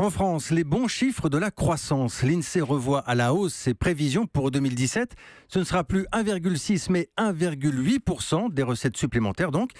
En France, les bons chiffres de la croissance. L'INSEE revoit à la hausse ses prévisions pour 2017. Ce ne sera plus 1,6 mais 1,8% des recettes supplémentaires donc.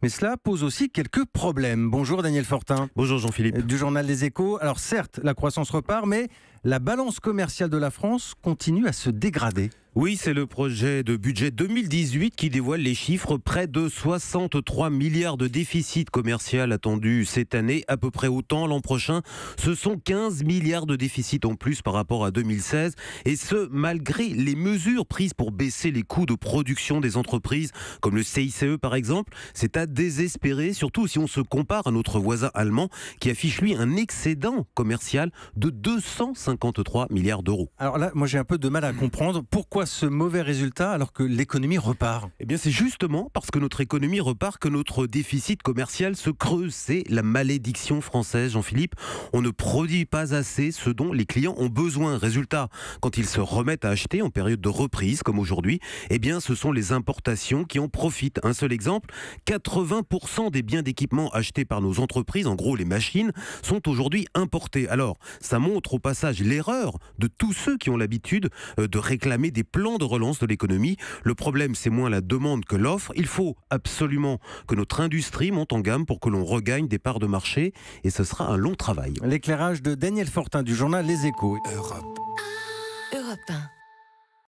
Mais cela pose aussi quelques problèmes. Bonjour Daniel Fortin. Bonjour Jean-Philippe. Du journal des échos. Alors certes, la croissance repart, mais la balance commerciale de la France continue à se dégrader. Oui, c'est le projet de budget 2018 qui dévoile les chiffres. Près de 63 milliards de déficit commercial attendu cette année, à peu près autant l'an prochain. Ce sont 15 milliards de déficit en plus par rapport à 2016. Et ce, malgré les mesures prises pour baisser les coûts de production des entreprises, comme le CICE par exemple. C'est à désespérer, surtout si on se compare à notre voisin allemand qui affiche lui un excédent commercial de 250 53 milliards d'euros. Alors là, moi j'ai un peu de mal à comprendre pourquoi ce mauvais résultat alors que l'économie repart. Eh bien c'est justement parce que notre économie repart que notre déficit commercial se creuse. C'est la malédiction française, Jean-Philippe. On ne produit pas assez ce dont les clients ont besoin. Résultat, quand ils se remettent à acheter en période de reprise comme aujourd'hui, eh bien ce sont les importations qui en profitent. Un seul exemple, 80% des biens d'équipement achetés par nos entreprises, en gros les machines, sont aujourd'hui importés. Alors, ça montre au passage l'erreur de tous ceux qui ont l'habitude euh, de réclamer des plans de relance de l'économie. Le problème, c'est moins la demande que l'offre. Il faut absolument que notre industrie monte en gamme pour que l'on regagne des parts de marché et ce sera un long travail. L'éclairage de Daniel Fortin du journal Les Échos. Europe. Europe